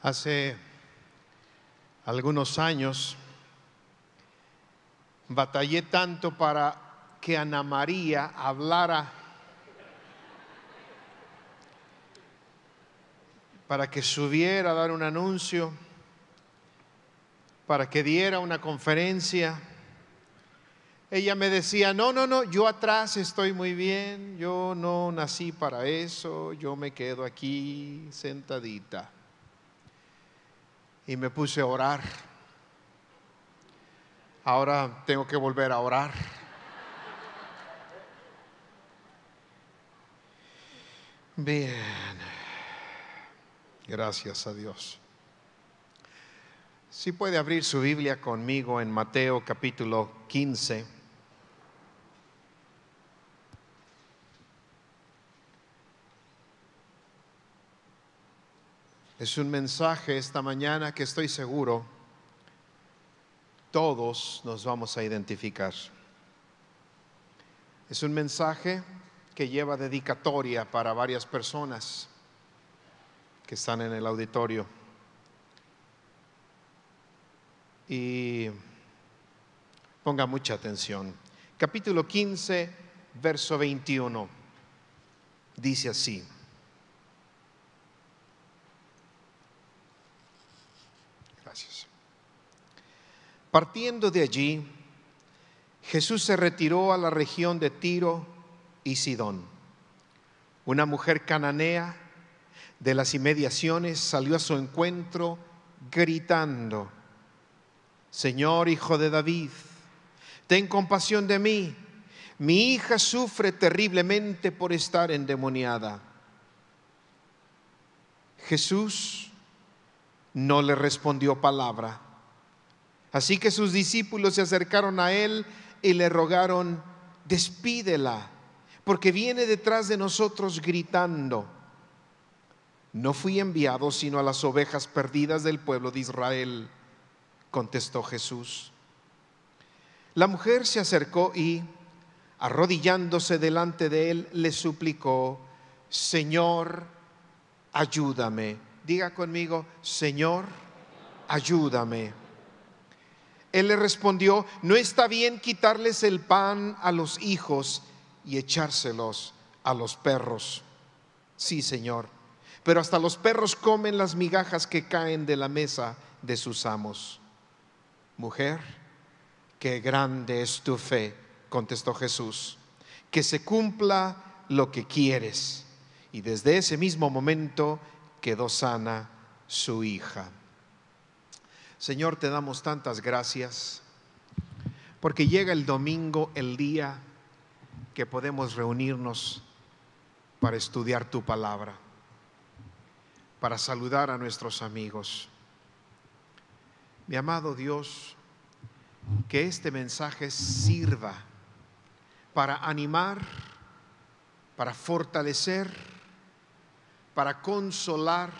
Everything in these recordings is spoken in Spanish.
Hace algunos años batallé tanto para que Ana María hablara, para que subiera a dar un anuncio, para que diera una conferencia. Ella me decía, no, no, no, yo atrás estoy muy bien, yo no nací para eso, yo me quedo aquí sentadita y me puse a orar. Ahora tengo que volver a orar. Bien, gracias a Dios. Si puede abrir su Biblia conmigo en Mateo capítulo 15. Es un mensaje esta mañana que estoy seguro todos nos vamos a identificar. Es un mensaje que lleva dedicatoria para varias personas que están en el auditorio. Y ponga mucha atención. Capítulo 15, verso 21. Dice así. Partiendo de allí, Jesús se retiró a la región de Tiro y Sidón. Una mujer cananea de las inmediaciones salió a su encuentro gritando, Señor hijo de David, ten compasión de mí, mi hija sufre terriblemente por estar endemoniada. Jesús no le respondió palabra Así que sus discípulos se acercaron a él y le rogaron, despídela, porque viene detrás de nosotros gritando. No fui enviado sino a las ovejas perdidas del pueblo de Israel, contestó Jesús. La mujer se acercó y, arrodillándose delante de él, le suplicó, Señor, ayúdame. Diga conmigo, Señor, ayúdame. Él le respondió, no está bien quitarles el pan a los hijos y echárselos a los perros. Sí, Señor, pero hasta los perros comen las migajas que caen de la mesa de sus amos. Mujer, qué grande es tu fe, contestó Jesús, que se cumpla lo que quieres. Y desde ese mismo momento quedó sana su hija. Señor, te damos tantas gracias porque llega el domingo, el día que podemos reunirnos para estudiar tu palabra, para saludar a nuestros amigos. Mi amado Dios, que este mensaje sirva para animar, para fortalecer, para consolar,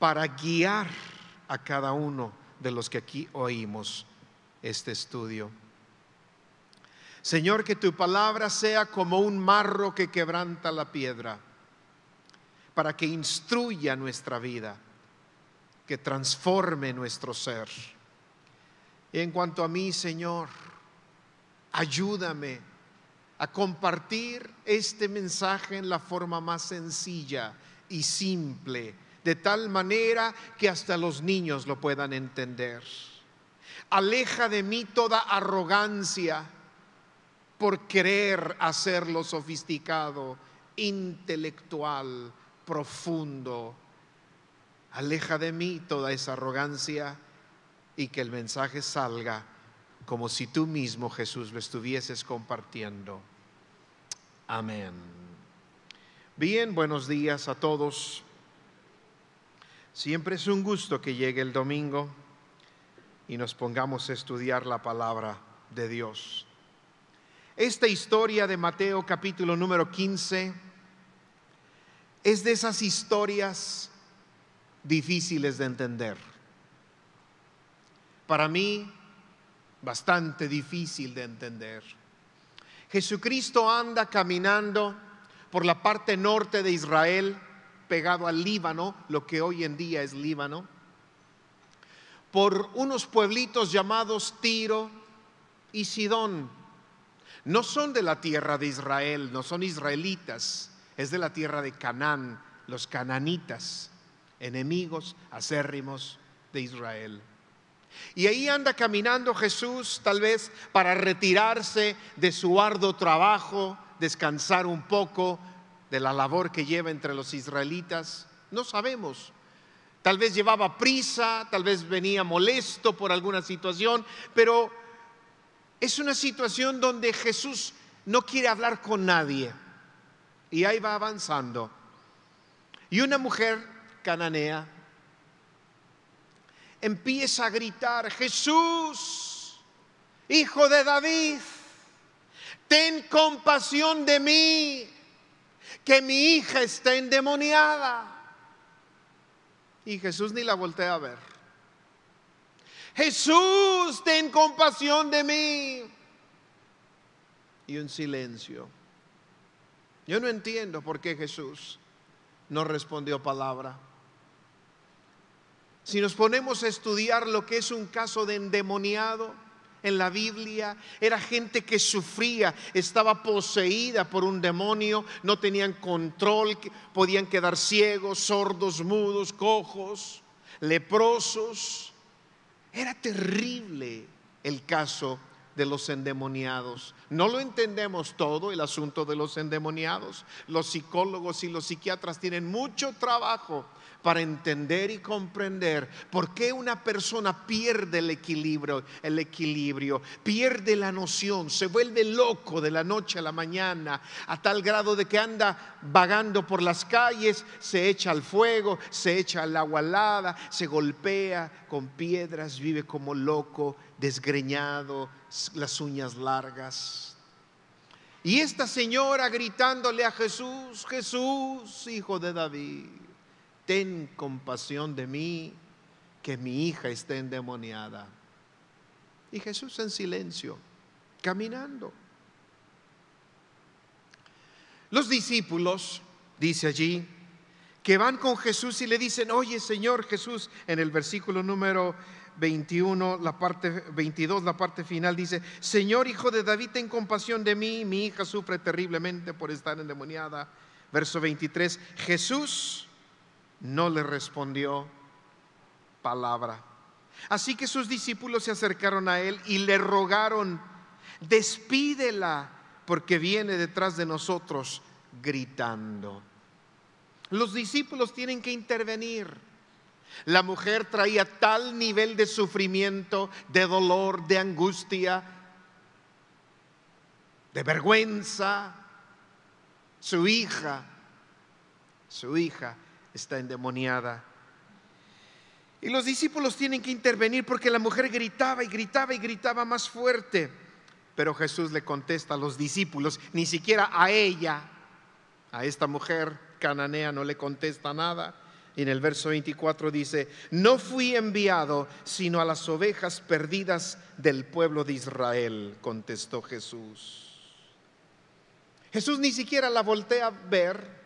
para guiar a cada uno de los que aquí oímos este estudio. Señor, que tu palabra sea como un marro que quebranta la piedra, para que instruya nuestra vida, que transforme nuestro ser. Y en cuanto a mí, Señor, ayúdame a compartir este mensaje en la forma más sencilla y simple de tal manera que hasta los niños lo puedan entender. Aleja de mí toda arrogancia por querer hacerlo sofisticado, intelectual, profundo. Aleja de mí toda esa arrogancia y que el mensaje salga como si tú mismo, Jesús, lo estuvieses compartiendo. Amén. Bien, buenos días a todos. Siempre es un gusto que llegue el domingo y nos pongamos a estudiar la palabra de Dios. Esta historia de Mateo capítulo número 15 es de esas historias difíciles de entender. Para mí, bastante difícil de entender. Jesucristo anda caminando por la parte norte de Israel pegado al Líbano, lo que hoy en día es Líbano, por unos pueblitos llamados Tiro y Sidón. No son de la tierra de Israel, no son israelitas, es de la tierra de Canaán, los cananitas, enemigos acérrimos de Israel. Y ahí anda caminando Jesús tal vez para retirarse de su arduo trabajo, descansar un poco, de la labor que lleva entre los israelitas, no sabemos. Tal vez llevaba prisa, tal vez venía molesto por alguna situación, pero es una situación donde Jesús no quiere hablar con nadie. Y ahí va avanzando. Y una mujer cananea empieza a gritar, Jesús, hijo de David, ten compasión de mí que mi hija está endemoniada. Y Jesús ni la voltea a ver. Jesús, ten compasión de mí. Y un silencio. Yo no entiendo por qué Jesús no respondió palabra. Si nos ponemos a estudiar lo que es un caso de endemoniado, en la Biblia. Era gente que sufría, estaba poseída por un demonio, no tenían control, podían quedar ciegos, sordos, mudos, cojos, leprosos. Era terrible el caso de los endemoniados. No lo entendemos todo el asunto de los endemoniados. Los psicólogos y los psiquiatras tienen mucho trabajo para entender y comprender por qué una persona pierde el equilibrio, el equilibrio, pierde la noción, se vuelve loco de la noche a la mañana, a tal grado de que anda vagando por las calles, se echa al fuego, se echa al agua alada, se golpea con piedras, vive como loco, desgreñado, las uñas largas. Y esta señora gritándole a Jesús, Jesús, hijo de David ten compasión de mí, que mi hija esté endemoniada. Y Jesús en silencio, caminando. Los discípulos, dice allí, que van con Jesús y le dicen, oye Señor Jesús, en el versículo número 21, la parte 22, la parte final dice, Señor Hijo de David, ten compasión de mí, mi hija sufre terriblemente por estar endemoniada. Verso 23, Jesús no le respondió palabra. Así que sus discípulos se acercaron a él y le rogaron, despídela porque viene detrás de nosotros gritando. Los discípulos tienen que intervenir. La mujer traía tal nivel de sufrimiento, de dolor, de angustia, de vergüenza. Su hija, su hija está endemoniada. Y los discípulos tienen que intervenir porque la mujer gritaba y gritaba y gritaba más fuerte. Pero Jesús le contesta a los discípulos, ni siquiera a ella, a esta mujer cananea no le contesta nada. Y en el verso 24 dice, no fui enviado sino a las ovejas perdidas del pueblo de Israel, contestó Jesús. Jesús ni siquiera la voltea a ver,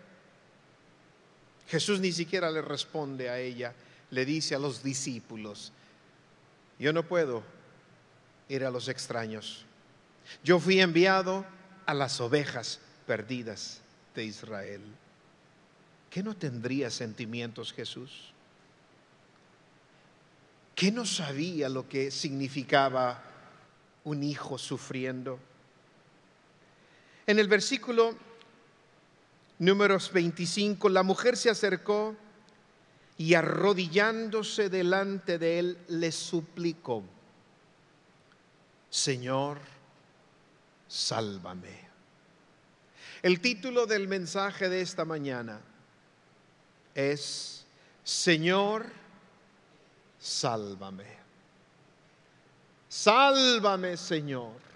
Jesús ni siquiera le responde a ella, le dice a los discípulos, yo no puedo ir a los extraños. Yo fui enviado a las ovejas perdidas de Israel. ¿Qué no tendría sentimientos Jesús? ¿Qué no sabía lo que significaba un hijo sufriendo? En el versículo Números 25, la mujer se acercó y arrodillándose delante de él le suplicó, Señor, sálvame. El título del mensaje de esta mañana es, Señor, sálvame. Sálvame, Señor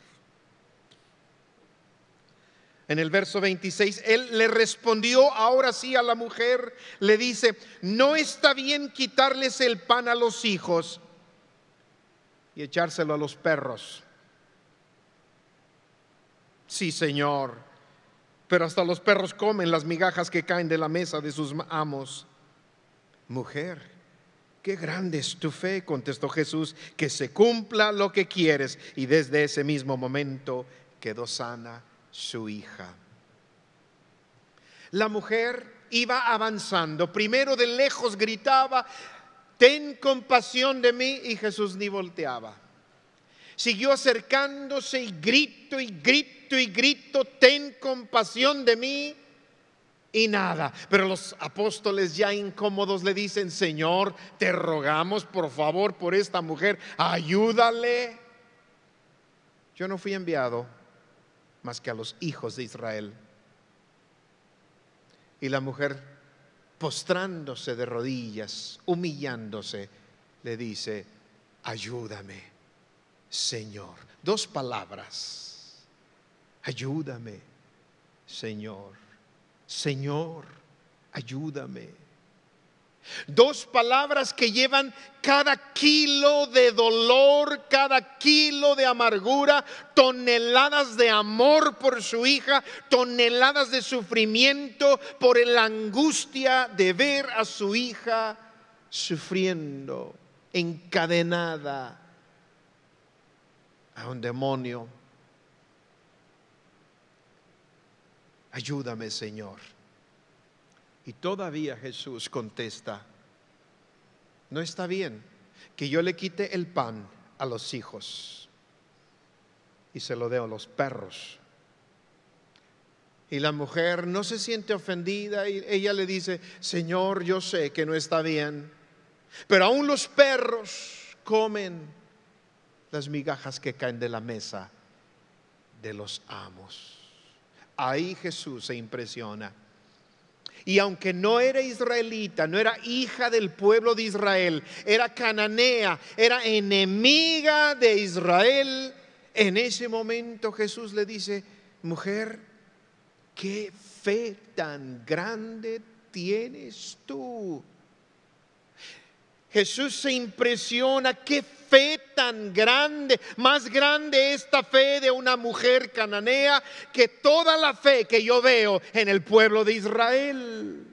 en el verso 26, él le respondió ahora sí a la mujer, le dice, no está bien quitarles el pan a los hijos y echárselo a los perros. Sí, Señor, pero hasta los perros comen las migajas que caen de la mesa de sus amos. Mujer, qué grande es tu fe, contestó Jesús, que se cumpla lo que quieres. Y desde ese mismo momento quedó sana su hija. La mujer iba avanzando, primero de lejos gritaba, ten compasión de mí, y Jesús ni volteaba. Siguió acercándose y grito y grito y grito, ten compasión de mí, y nada. Pero los apóstoles ya incómodos le dicen, Señor, te rogamos por favor por esta mujer, ayúdale. Yo no fui enviado más que a los hijos de Israel. Y la mujer, postrándose de rodillas, humillándose, le dice, ayúdame, Señor. Dos palabras, ayúdame, Señor. Señor, ayúdame. Dos palabras que llevan cada kilo de dolor, cada kilo de amargura, toneladas de amor por su hija, toneladas de sufrimiento por la angustia de ver a su hija sufriendo, encadenada a un demonio. Ayúdame, Señor. Y todavía Jesús contesta, no está bien que yo le quite el pan a los hijos y se lo deo a los perros. Y la mujer no se siente ofendida y ella le dice, Señor, yo sé que no está bien, pero aún los perros comen las migajas que caen de la mesa de los amos. Ahí Jesús se impresiona y aunque no era israelita, no era hija del pueblo de Israel, era cananea, era enemiga de Israel, en ese momento Jesús le dice, mujer, qué fe tan grande tienes tú Jesús se impresiona, qué fe tan grande, más grande esta fe de una mujer cananea que toda la fe que yo veo en el pueblo de Israel.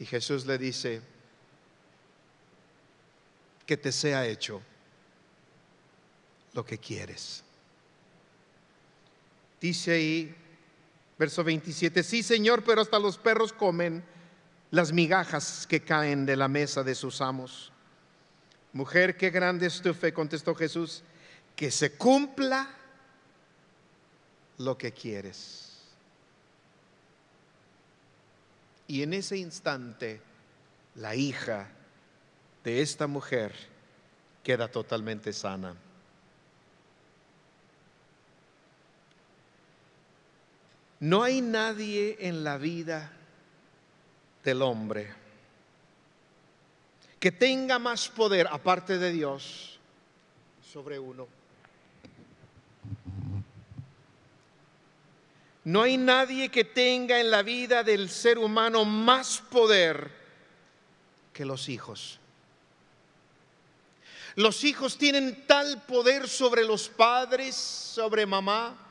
Y Jesús le dice, que te sea hecho lo que quieres. Dice ahí, verso 27, sí Señor, pero hasta los perros comen las migajas que caen de la mesa de sus amos. Mujer, qué grande es tu fe, contestó Jesús, que se cumpla lo que quieres. Y en ese instante, la hija de esta mujer queda totalmente sana. No hay nadie en la vida del hombre, que tenga más poder aparte de Dios sobre uno. No hay nadie que tenga en la vida del ser humano más poder que los hijos. Los hijos tienen tal poder sobre los padres, sobre mamá,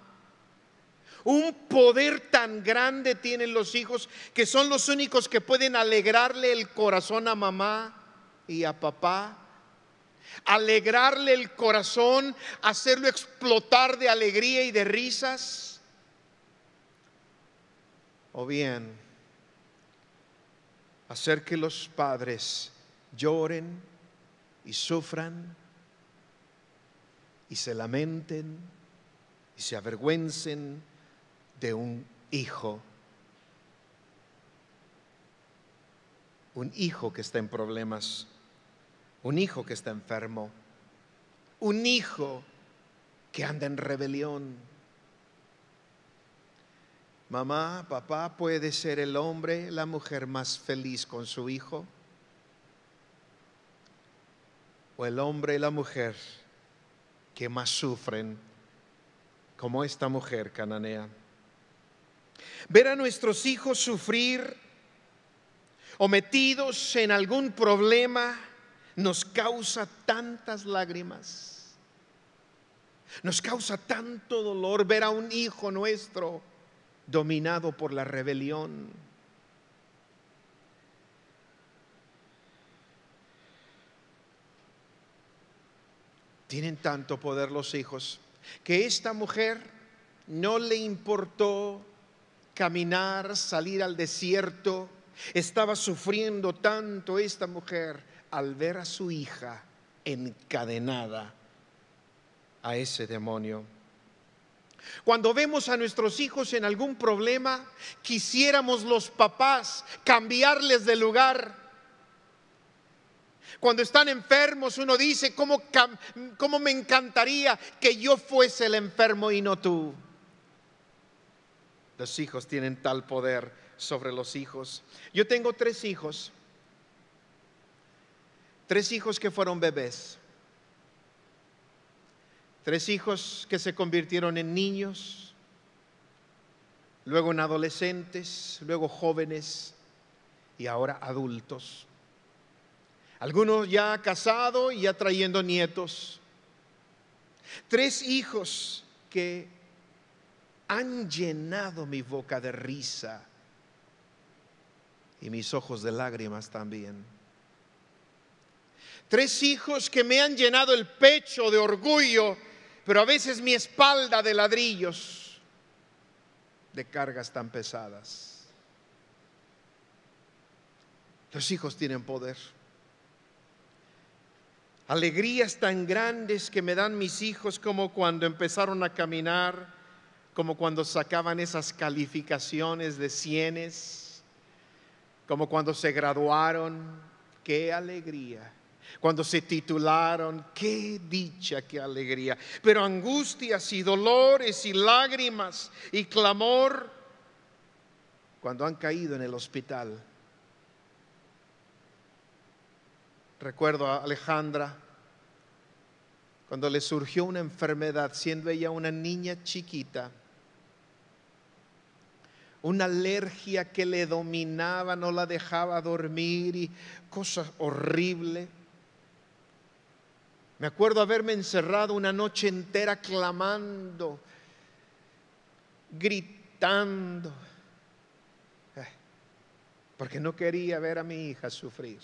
un poder tan grande tienen los hijos que son los únicos que pueden alegrarle el corazón a mamá y a papá. Alegrarle el corazón, hacerlo explotar de alegría y de risas. O bien, hacer que los padres lloren y sufran y se lamenten y se avergüencen un hijo. Un hijo que está en problemas, un hijo que está enfermo, un hijo que anda en rebelión. Mamá, papá, puede ser el hombre, la mujer más feliz con su hijo, o el hombre y la mujer que más sufren, como esta mujer cananea ver a nuestros hijos sufrir o metidos en algún problema nos causa tantas lágrimas, nos causa tanto dolor ver a un hijo nuestro dominado por la rebelión. Tienen tanto poder los hijos que esta mujer no le importó caminar, salir al desierto. Estaba sufriendo tanto esta mujer al ver a su hija encadenada a ese demonio. Cuando vemos a nuestros hijos en algún problema, quisiéramos los papás cambiarles de lugar. Cuando están enfermos, uno dice, ¿cómo, cómo me encantaría que yo fuese el enfermo y no tú? Los hijos tienen tal poder sobre los hijos. Yo tengo tres hijos, tres hijos que fueron bebés, tres hijos que se convirtieron en niños, luego en adolescentes, luego jóvenes y ahora adultos. Algunos ya casados y ya trayendo nietos. Tres hijos que han llenado mi boca de risa y mis ojos de lágrimas también. Tres hijos que me han llenado el pecho de orgullo, pero a veces mi espalda de ladrillos, de cargas tan pesadas. Los hijos tienen poder. Alegrías tan grandes que me dan mis hijos como cuando empezaron a caminar como cuando sacaban esas calificaciones de sienes, como cuando se graduaron, qué alegría. Cuando se titularon, qué dicha, qué alegría. Pero angustias y dolores y lágrimas y clamor cuando han caído en el hospital. Recuerdo a Alejandra cuando le surgió una enfermedad, siendo ella una niña chiquita una alergia que le dominaba, no la dejaba dormir y cosas horribles. Me acuerdo haberme encerrado una noche entera clamando, gritando, eh, porque no quería ver a mi hija sufrir.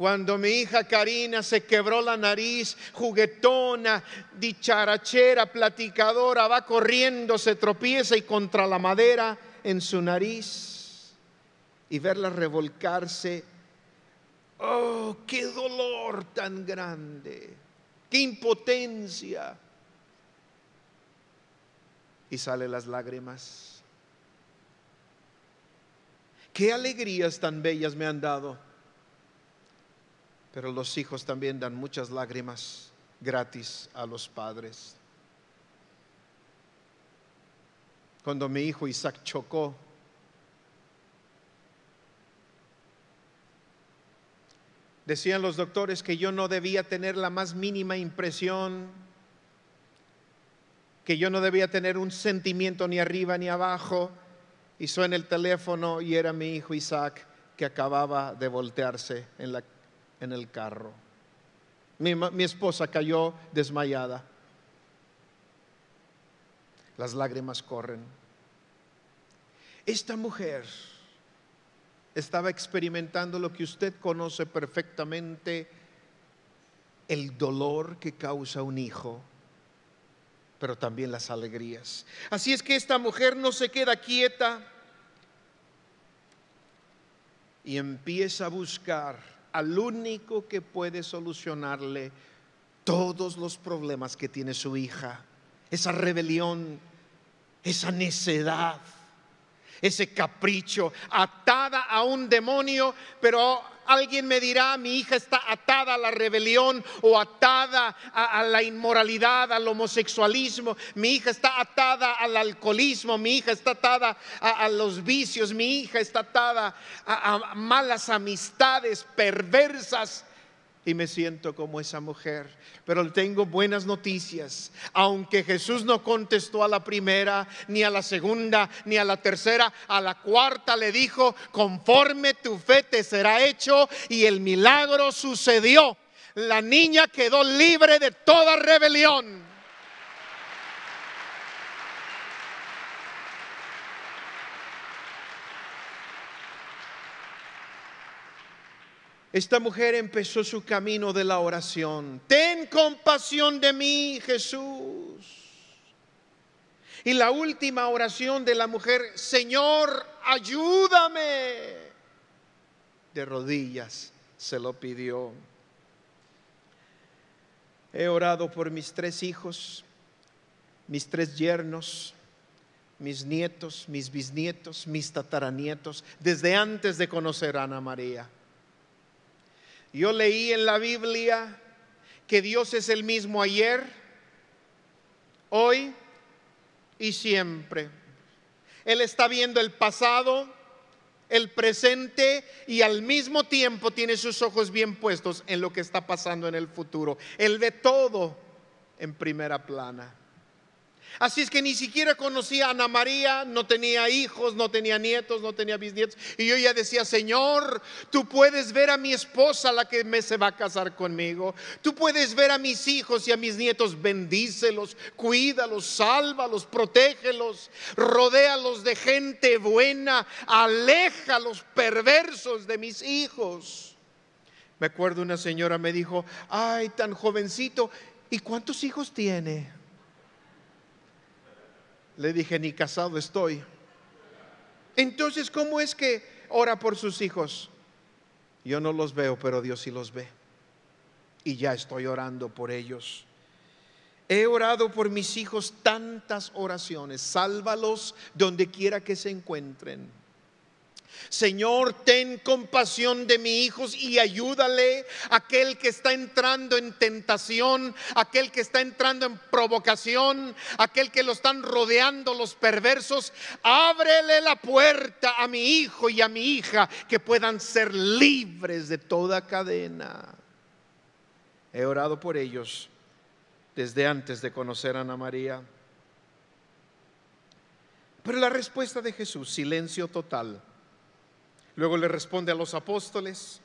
Cuando mi hija Karina se quebró la nariz, juguetona, dicharachera, platicadora, va corriendo, se tropieza y contra la madera en su nariz y verla revolcarse, oh, qué dolor tan grande, qué impotencia. Y salen las lágrimas. Qué alegrías tan bellas me han dado pero los hijos también dan muchas lágrimas gratis a los padres. Cuando mi hijo Isaac chocó, decían los doctores que yo no debía tener la más mínima impresión, que yo no debía tener un sentimiento ni arriba ni abajo, y suena el teléfono y era mi hijo Isaac que acababa de voltearse en la en el carro. Mi, esposa cayó desmayada. Las lágrimas corren. Esta mujer estaba experimentando lo que usted conoce perfectamente, el dolor que causa un hijo, pero también las alegrías. Así es que esta mujer no se queda quieta y empieza a buscar al único que puede solucionarle todos los problemas que tiene su hija, esa rebelión, esa necedad, ese capricho, atada a un demonio, pero Alguien me dirá, mi hija está atada a la rebelión o atada a, la inmoralidad, al homosexualismo, mi hija está atada al alcoholismo, mi hija está atada a, los vicios, mi hija está atada a malas amistades perversas y me siento como esa mujer. Pero tengo buenas noticias. Aunque Jesús no contestó a la primera, ni a la segunda, ni a la tercera, a la cuarta le dijo, conforme tu fe te será hecho y el milagro sucedió. La niña quedó libre de toda rebelión. Esta mujer empezó su camino de la oración. Ten compasión de mí, Jesús. Y la última oración de la mujer, Señor, ayúdame. De rodillas se lo pidió. He orado por mis tres hijos, mis tres yernos, mis nietos, mis bisnietos, mis tataranietos, desde antes de conocer a Ana María. Yo leí en la Biblia que Dios es el mismo ayer, hoy y siempre. Él está viendo el pasado, el presente y al mismo tiempo tiene sus ojos bien puestos en lo que está pasando en el futuro. Él ve todo en primera plana. Así es que ni siquiera conocía a Ana María, no tenía hijos, no tenía nietos, no tenía bisnietos. Y yo ya decía, Señor, tú puedes ver a mi esposa, la que me se va a casar conmigo. Tú puedes ver a mis hijos y a mis nietos, bendícelos, cuídalos, sálvalos, protégelos, rodéalos de gente buena, aleja los perversos de mis hijos. Me acuerdo una señora me dijo, ay, tan jovencito, ¿y cuántos hijos tiene? Le dije, ni casado estoy. Entonces, ¿cómo es que ora por sus hijos? Yo no los veo, pero Dios sí los ve. Y ya estoy orando por ellos. He orado por mis hijos tantas oraciones. Sálvalos donde quiera que se encuentren. Señor, ten compasión de mis hijos y ayúdale aquel que está entrando en tentación, aquel que está entrando en provocación, aquel que lo están rodeando los perversos. Ábrele la puerta a mi hijo y a mi hija que puedan ser libres de toda cadena. He orado por ellos desde antes de conocer a Ana María. Pero la respuesta de Jesús, silencio total Luego le responde a los apóstoles,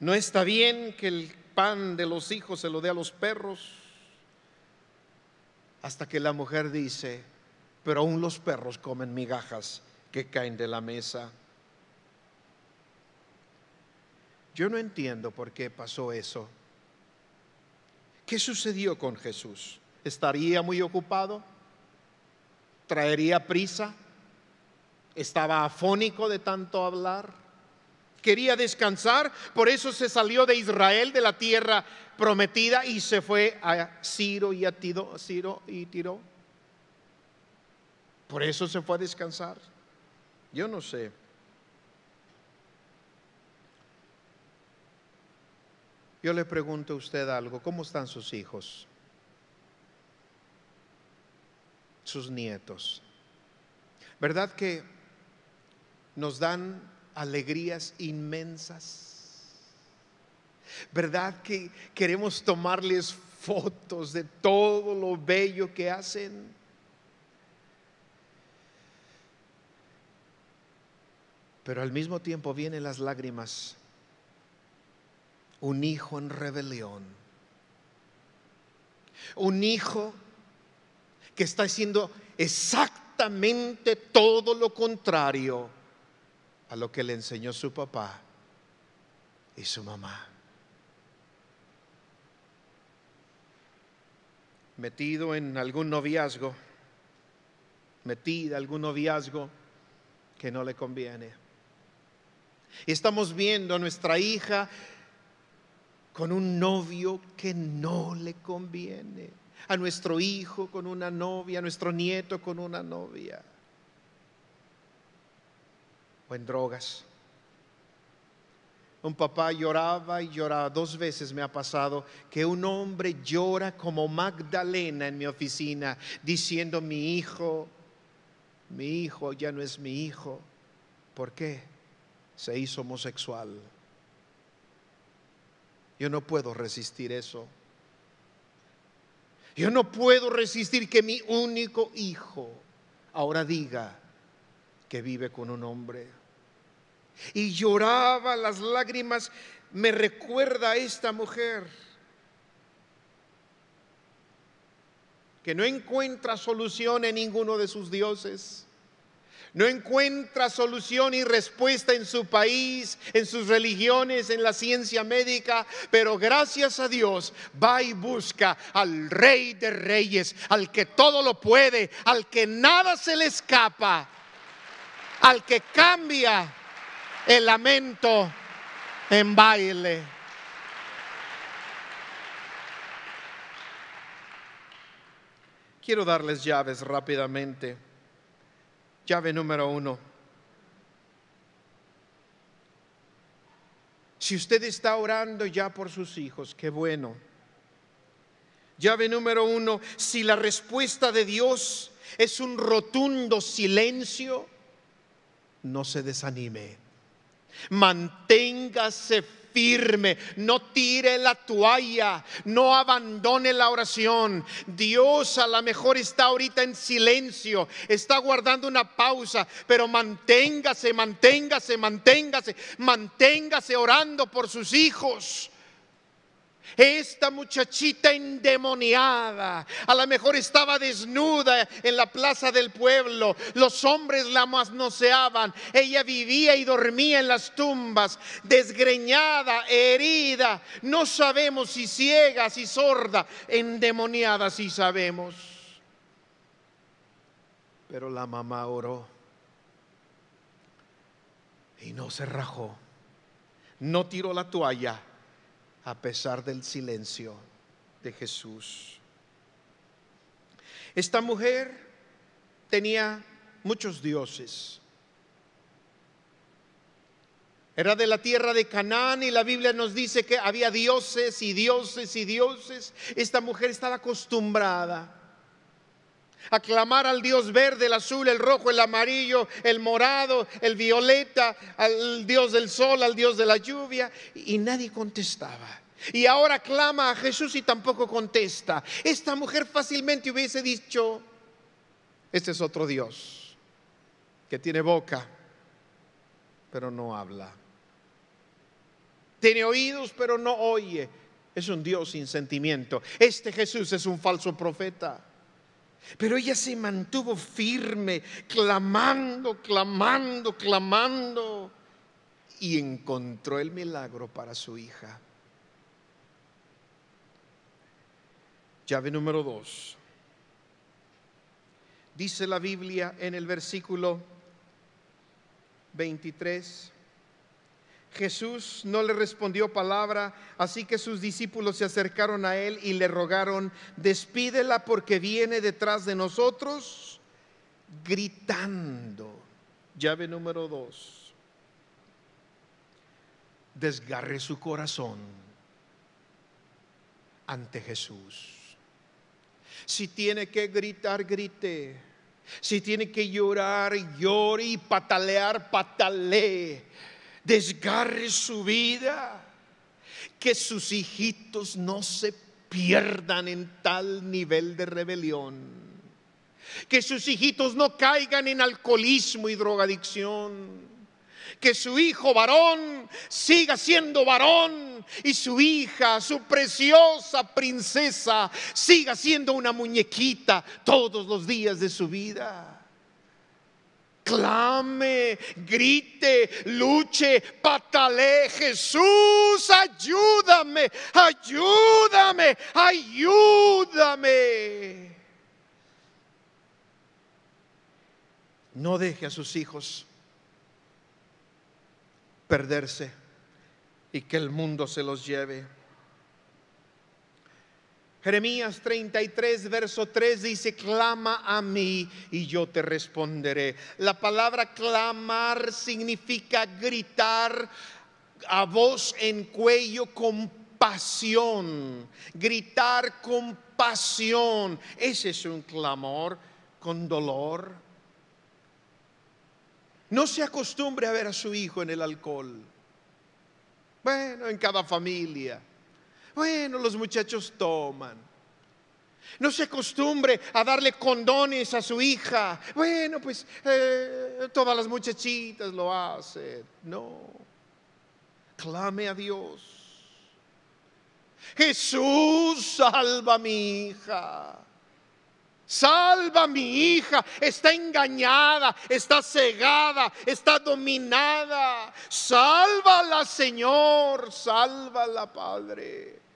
no está bien que el pan de los hijos se lo dé a los perros. Hasta que la mujer dice, pero aún los perros comen migajas que caen de la mesa. Yo no entiendo por qué pasó eso. ¿Qué sucedió con Jesús? ¿Estaría muy ocupado? ¿Traería prisa? estaba afónico de tanto hablar, quería descansar, por eso se salió de Israel, de la tierra prometida, y se fue a Ciro y a Tiro, Ciro y Tiro. Por eso se fue a descansar. Yo no sé. Yo le pregunto a usted algo, ¿cómo están sus hijos? Sus nietos. ¿Verdad que nos dan alegrías inmensas. ¿Verdad que queremos tomarles fotos de todo lo bello que hacen? Pero al mismo tiempo vienen las lágrimas. Un hijo en rebelión. Un hijo que está haciendo exactamente todo lo contrario a lo que le enseñó su papá y su mamá. Metido en algún noviazgo, metida en algún noviazgo que no le conviene. Y estamos viendo a nuestra hija con un novio que no le conviene, a nuestro hijo con una novia, a nuestro nieto con una novia o en drogas. Un papá lloraba y lloraba. Dos veces me ha pasado que un hombre llora como Magdalena en mi oficina, diciendo, mi hijo, mi hijo ya no es mi hijo. ¿Por qué? Se hizo homosexual. Yo no puedo resistir eso. Yo no puedo resistir que mi único hijo ahora diga que vive con un hombre y lloraba las lágrimas, me recuerda a esta mujer que no encuentra solución en ninguno de sus dioses. No encuentra solución y respuesta en su país, en sus religiones, en la ciencia médica, pero gracias a Dios va y busca al rey de reyes, al que todo lo puede, al que nada se le escapa, al que cambia el lamento en baile. Quiero darles llaves rápidamente. Llave número uno. Si usted está orando ya por sus hijos, qué bueno. Llave número uno, si la respuesta de Dios es un rotundo silencio, no se desanime. Manténgase firme, no tire la toalla, no abandone la oración. Dios a lo mejor está ahorita en silencio, está guardando una pausa, pero manténgase, manténgase, manténgase, manténgase orando por sus hijos. Esta muchachita endemoniada, a lo mejor estaba desnuda en la plaza del pueblo, los hombres la masnoseaban, ella vivía y dormía en las tumbas, desgreñada, herida, no sabemos si ciega, si sorda, endemoniada si sabemos. Pero la mamá oró y no se rajó, no tiró la toalla a pesar del silencio de Jesús. Esta mujer tenía muchos dioses. Era de la tierra de Canaán y la Biblia nos dice que había dioses y dioses y dioses. Esta mujer estaba acostumbrada aclamar al Dios verde, el azul, el rojo, el amarillo, el morado, el violeta, al Dios del sol, al Dios de la lluvia, y nadie contestaba. Y ahora clama a Jesús y tampoco contesta. Esta mujer fácilmente hubiese dicho, este es otro Dios, que tiene boca, pero no habla. Tiene oídos, pero no oye. Es un Dios sin sentimiento. Este Jesús es un falso profeta. Pero ella se mantuvo firme, clamando, clamando, clamando, y encontró el milagro para su hija. Llave número dos. Dice la Biblia en el versículo 23. Jesús no le respondió palabra, así que sus discípulos se acercaron a él y le rogaron, despídela porque viene detrás de nosotros gritando. Llave número dos, desgarre su corazón ante Jesús. Si tiene que gritar, grite. Si tiene que llorar, llore y patalear, patalee desgarre su vida, que sus hijitos no se pierdan en tal nivel de rebelión, que sus hijitos no caigan en alcoholismo y drogadicción, que su hijo varón siga siendo varón y su hija, su preciosa princesa, siga siendo una muñequita todos los días de su vida clame, grite, luche, patalee, Jesús, ayúdame, ayúdame, ayúdame. No deje a sus hijos perderse y que el mundo se los lleve. Jeremías 33, verso 3 dice, clama a mí y yo te responderé. La palabra clamar significa gritar a voz en cuello con pasión, gritar con pasión. Ese es un clamor con dolor. No se acostumbre a ver a su hijo en el alcohol. Bueno, en cada familia bueno, los muchachos toman. No se acostumbre a darle condones a su hija. Bueno, pues eh, todas las muchachitas lo hacen. No. Clame a Dios. Jesús, salva a mi hija. Salva mi hija. Está engañada, está cegada, está dominada. Sálvala, Señor. Sálvala, Padre.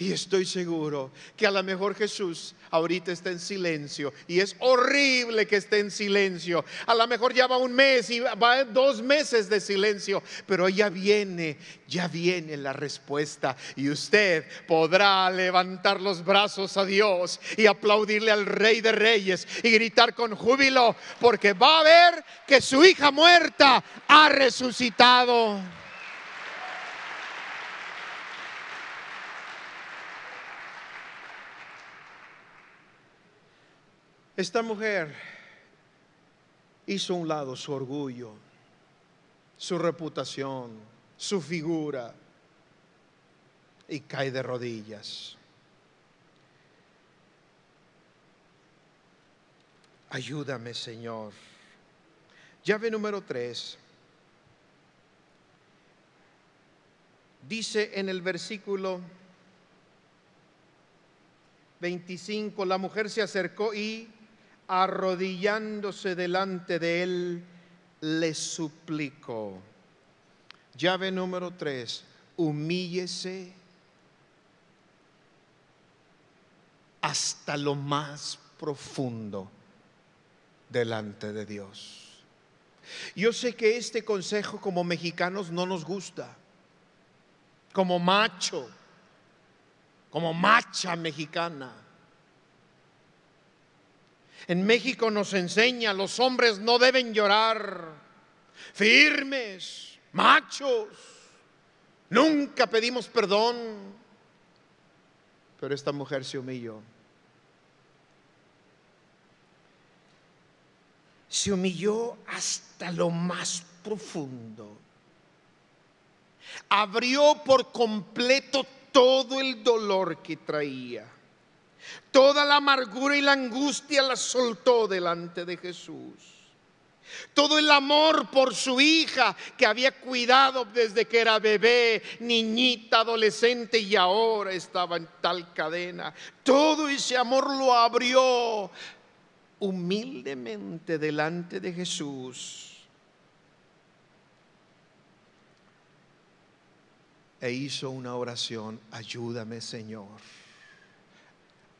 Y estoy seguro que a lo mejor Jesús ahorita está en silencio y es horrible que esté en silencio. A lo mejor ya va un mes y va dos meses de silencio, pero ya viene, ya viene la respuesta y usted podrá levantar los brazos a Dios y aplaudirle al Rey de Reyes y gritar con júbilo porque va a ver que su hija muerta ha resucitado. Esta mujer hizo a un lado su orgullo, su reputación, su figura y cae de rodillas. Ayúdame, Señor. Llave número tres. Dice en el versículo 25, la mujer se acercó y arrodillándose delante de él, le suplico Llave número tres, humíllese hasta lo más profundo delante de Dios. Yo sé que este consejo como mexicanos no nos gusta, como macho, como macha mexicana. En México nos enseña, los hombres no deben llorar, firmes, machos, nunca pedimos perdón. Pero esta mujer se humilló. Se humilló hasta lo más profundo. Abrió por completo todo el dolor que traía Toda la amargura y la angustia la soltó delante de Jesús. Todo el amor por su hija que había cuidado desde que era bebé, niñita, adolescente y ahora estaba en tal cadena. Todo ese amor lo abrió humildemente delante de Jesús. E hizo una oración, ayúdame Señor.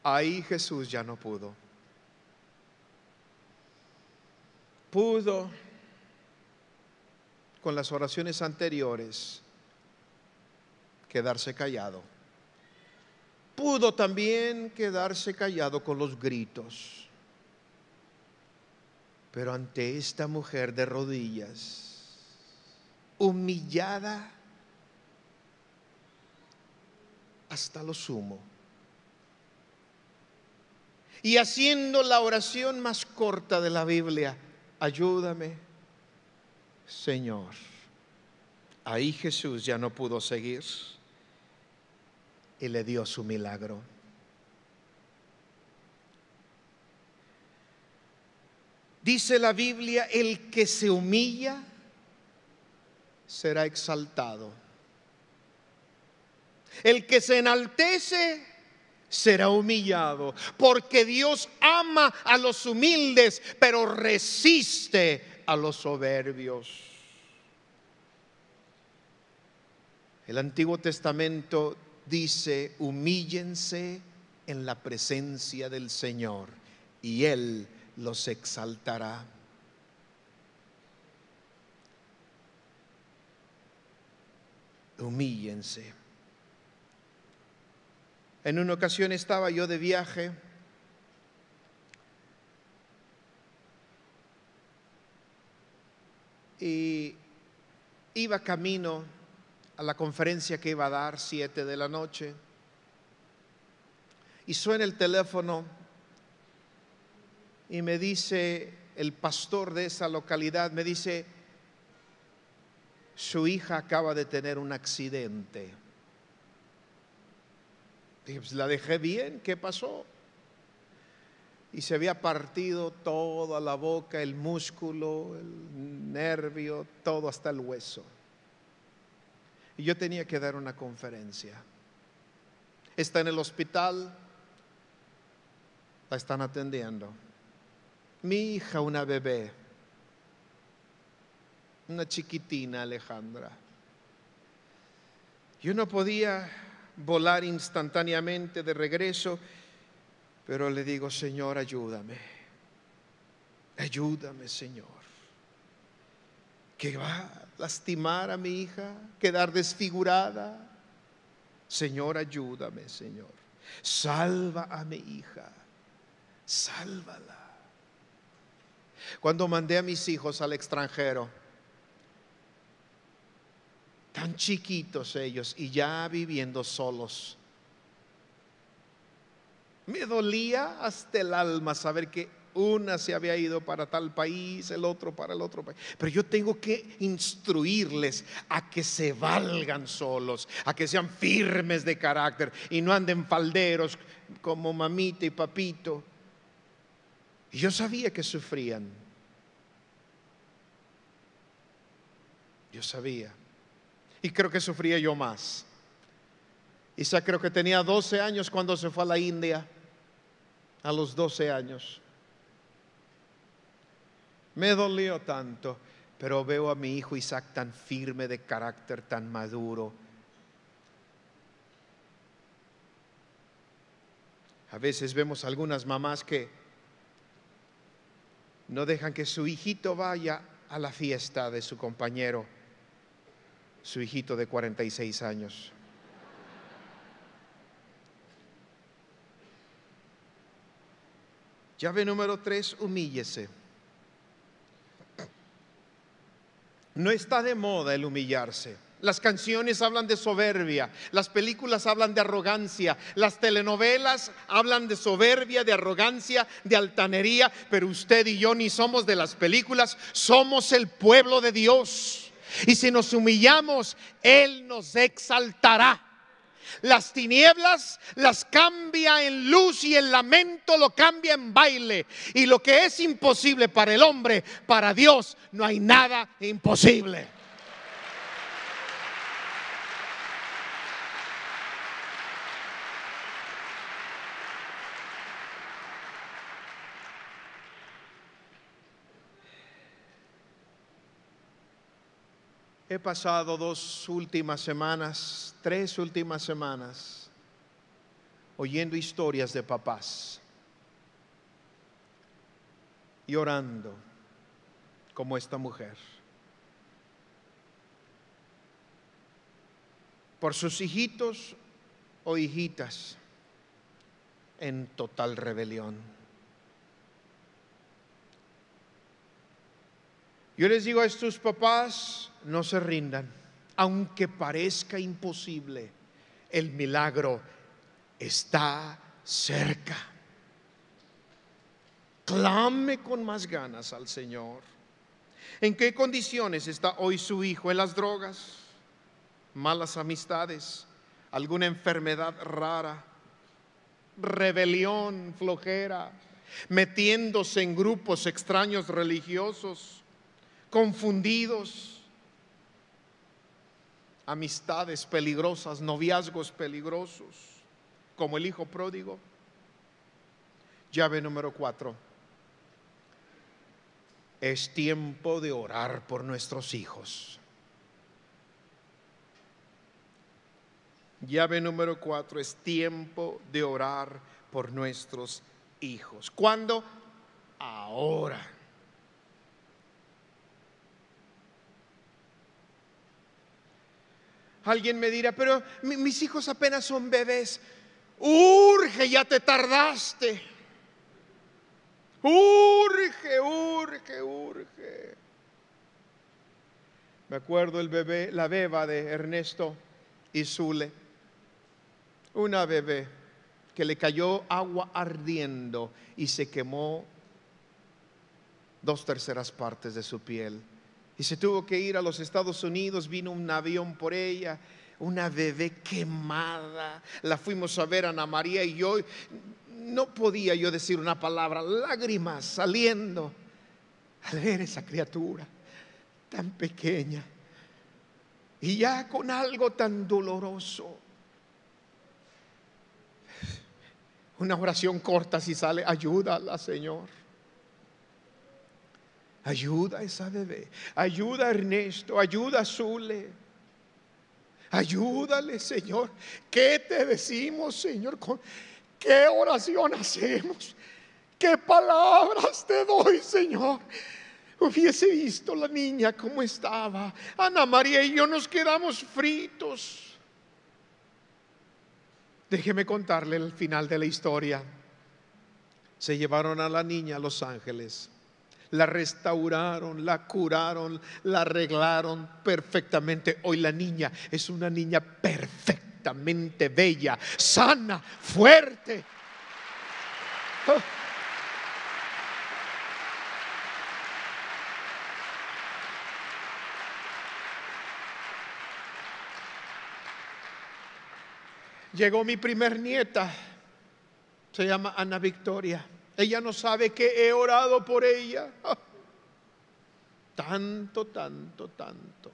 Ahí Jesús ya no pudo. Pudo con las oraciones anteriores quedarse callado. Pudo también quedarse callado con los gritos. Pero ante esta mujer de rodillas, humillada hasta lo sumo, y haciendo la oración más corta de la Biblia, ayúdame, Señor. Ahí Jesús ya no pudo seguir y le dio su milagro. Dice la Biblia, el que se humilla será exaltado. El que se enaltece será humillado. Porque Dios ama a los humildes, pero resiste a los soberbios. El Antiguo Testamento dice, humíllense en la presencia del Señor y Él los exaltará. Humíllense. En una ocasión estaba yo de viaje y iba camino a la conferencia que iba a dar, 7 de la noche, y suena el teléfono y me dice el pastor de esa localidad, me dice, su hija acaba de tener un accidente. Pues, la dejé bien, ¿qué pasó? Y se había partido toda la boca, el músculo, el nervio, todo hasta el hueso. Y yo tenía que dar una conferencia. Está en el hospital, la están atendiendo. Mi hija, una bebé, una chiquitina Alejandra. Yo no podía volar instantáneamente de regreso, pero le digo, Señor, ayúdame, ayúdame, Señor, que va a lastimar a mi hija, quedar desfigurada. Señor, ayúdame, Señor, salva a mi hija, sálvala. Cuando mandé a mis hijos al extranjero, tan chiquitos ellos y ya viviendo solos. Me dolía hasta el alma saber que una se había ido para tal país, el otro para el otro país. Pero yo tengo que instruirles a que se valgan solos, a que sean firmes de carácter y no anden falderos como mamita y papito. Y yo sabía que sufrían. Yo sabía y creo que sufría yo más. Isaac creo que tenía 12 años cuando se fue a la India, a los 12 años. Me dolió tanto, pero veo a mi hijo Isaac tan firme de carácter, tan maduro. A veces vemos algunas mamás que no dejan que su hijito vaya a la fiesta de su compañero su hijito de 46 años. Llave número 3, humíllese. No está de moda el humillarse. Las canciones hablan de soberbia, las películas hablan de arrogancia, las telenovelas hablan de soberbia, de arrogancia, de altanería, pero usted y yo ni somos de las películas, somos el pueblo de Dios. Y si nos humillamos, Él nos exaltará. Las tinieblas las cambia en luz y el lamento lo cambia en baile. Y lo que es imposible para el hombre, para Dios no hay nada imposible. He pasado dos últimas semanas, tres últimas semanas, oyendo historias de papás y orando como esta mujer. Por sus hijitos o hijitas en total rebelión. Yo les digo a estos papás, no se rindan, aunque parezca imposible, el milagro está cerca. Clame con más ganas al Señor. ¿En qué condiciones está hoy su hijo? ¿En las drogas? ¿Malas amistades? ¿Alguna enfermedad rara? ¿Rebelión, flojera? ¿Metiéndose en grupos extraños religiosos? confundidos, amistades peligrosas, noviazgos peligrosos, como el hijo pródigo. Llave número cuatro. Es tiempo de orar por nuestros hijos. Llave número cuatro, es tiempo de orar por nuestros hijos. ¿Cuándo? Ahora. Alguien me dirá, pero mis hijos apenas son bebés. Urge, ya te tardaste. Urge, urge, urge. Me acuerdo el bebé, la beba de Ernesto y Zule. Una bebé que le cayó agua ardiendo y se quemó dos terceras partes de su piel y se tuvo que ir a los Estados Unidos, vino un avión por ella, una bebé quemada, la fuimos a ver a Ana María y yo no podía yo decir una palabra, lágrimas saliendo al ver esa criatura tan pequeña y ya con algo tan doloroso. Una oración corta si sale, ayúdala Señor. Ayuda a esa bebé, ayuda Ernesto, ayuda Zule. Ayúdale, Señor. ¿Qué te decimos, Señor? ¿Qué oración hacemos? ¿Qué palabras te doy, Señor? Hubiese visto la niña cómo estaba. Ana María y yo nos quedamos fritos. Déjeme contarle el final de la historia. Se llevaron a la niña a Los Ángeles la restauraron, la curaron, la arreglaron perfectamente. Hoy la niña es una niña perfectamente bella, sana, fuerte. Oh. Llegó mi primer nieta, se llama Ana Victoria. Ella no sabe que he orado por ella. Ah. Tanto, tanto, tanto.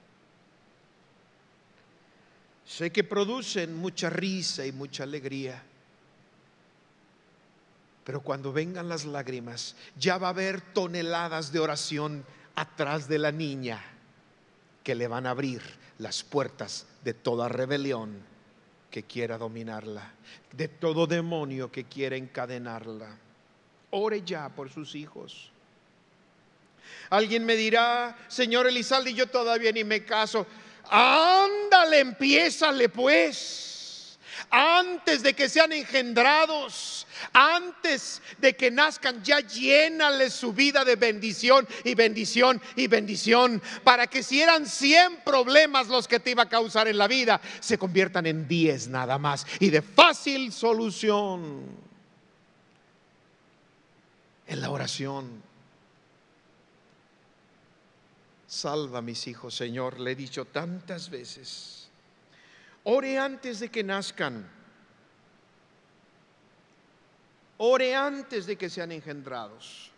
Sé que producen mucha risa y mucha alegría. Pero cuando vengan las lágrimas, ya va a haber toneladas de oración atrás de la niña que le van a abrir las puertas de toda rebelión que quiera dominarla, de todo demonio que quiera encadenarla. Ore ya por sus hijos. Alguien me dirá, Señor Elizalde, yo todavía ni me caso. Ándale, empiézale pues. Antes de que sean engendrados, antes de que nazcan, ya llénale su vida de bendición y bendición y bendición, para que si eran 100 problemas los que te iba a causar en la vida, se conviertan en 10 nada más y de fácil solución en la oración. Salva mis hijos, Señor, le he dicho tantas veces. Ore antes de que nazcan. Ore antes de que sean engendrados.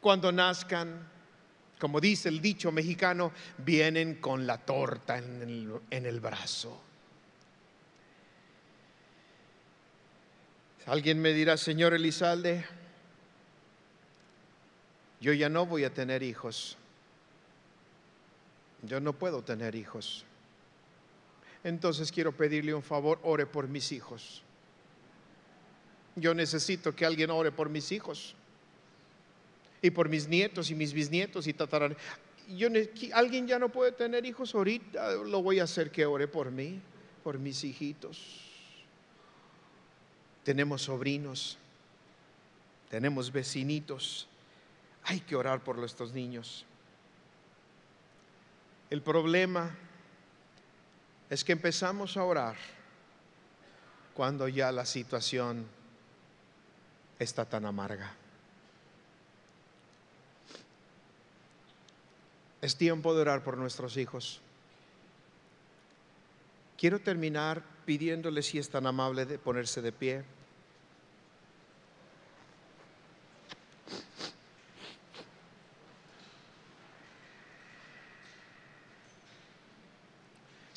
Cuando nazcan, como dice el dicho mexicano, vienen con la torta en el brazo. Alguien me dirá, señor Elizalde, yo ya no voy a tener hijos. Yo no puedo tener hijos. Entonces quiero pedirle un favor, ore por mis hijos. Yo necesito que alguien ore por mis hijos. Y por mis nietos y mis bisnietos y tatarán. alguien ya no puede tener hijos ahorita, lo voy a hacer que ore por mí, por mis hijitos tenemos sobrinos, tenemos vecinitos. Hay que orar por nuestros niños. El problema es que empezamos a orar cuando ya la situación está tan amarga. Es tiempo de orar por nuestros hijos. Quiero terminar pidiéndole si es tan amable de ponerse de pie.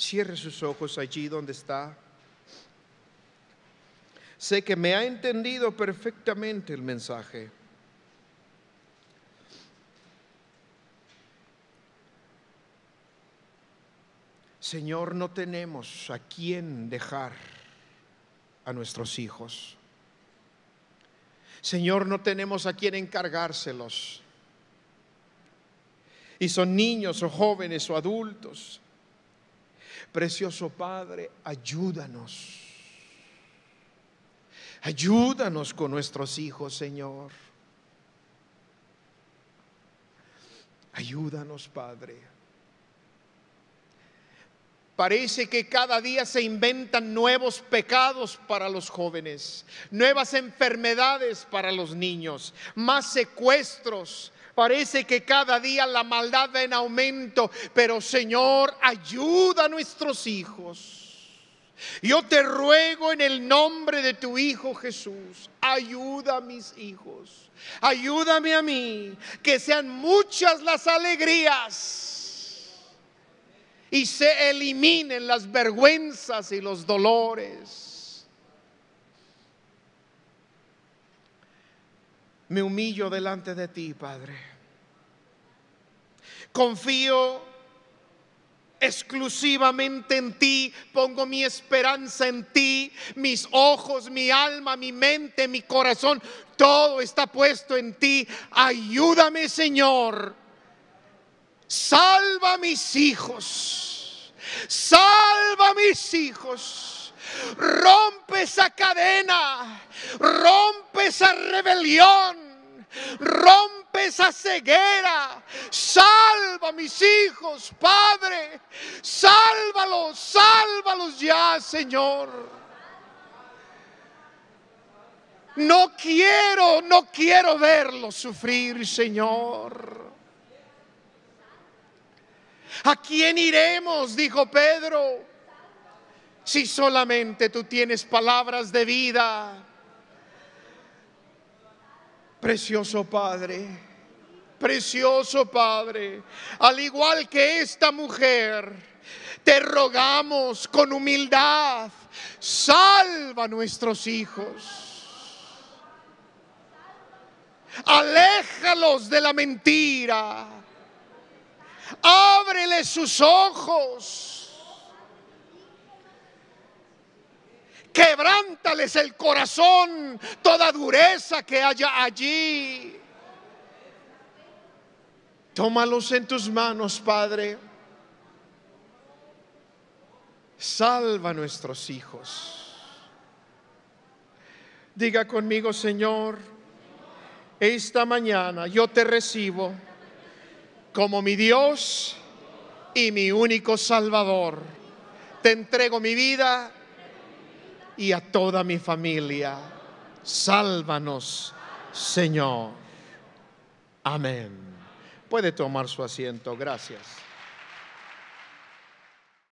cierre sus ojos allí donde está. Sé que me ha entendido perfectamente el mensaje. Señor, no tenemos a quién dejar a nuestros hijos. Señor, no tenemos a quién encargárselos. Y son niños o jóvenes o adultos. Precioso Padre, ayúdanos. Ayúdanos con nuestros hijos, Señor. Ayúdanos, Padre. Parece que cada día se inventan nuevos pecados para los jóvenes, nuevas enfermedades para los niños, más secuestros, parece que cada día la maldad va en aumento, pero Señor, ayuda a nuestros hijos. Yo te ruego en el nombre de tu Hijo Jesús, ayuda a mis hijos, ayúdame a mí, que sean muchas las alegrías y se eliminen las vergüenzas y los dolores. Me humillo delante de ti, Padre confío exclusivamente en ti, pongo mi esperanza en ti, mis ojos, mi alma, mi mente, mi corazón, todo está puesto en ti. Ayúdame Señor, salva a mis hijos, salva mis hijos. Rompe esa cadena, rompe esa rebelión, Rompe esa ceguera. Salva a mis hijos, Padre. Sálvalos, sálvalos ya, Señor. No quiero, no quiero verlos sufrir, Señor. ¿A quién iremos? Dijo Pedro. Si solamente tú tienes palabras de vida. Precioso Padre, precioso Padre, al igual que esta mujer, te rogamos con humildad, salva a nuestros hijos. Aléjalos de la mentira. Ábrele sus ojos Quebrántales el corazón, toda dureza que haya allí. Tómalos en tus manos, Padre. Salva a nuestros hijos. Diga conmigo, Señor, esta mañana yo te recibo como mi Dios y mi único Salvador. Te entrego mi vida, y a toda mi familia. Sálvanos, Señor. Amén. Puede tomar su asiento. Gracias.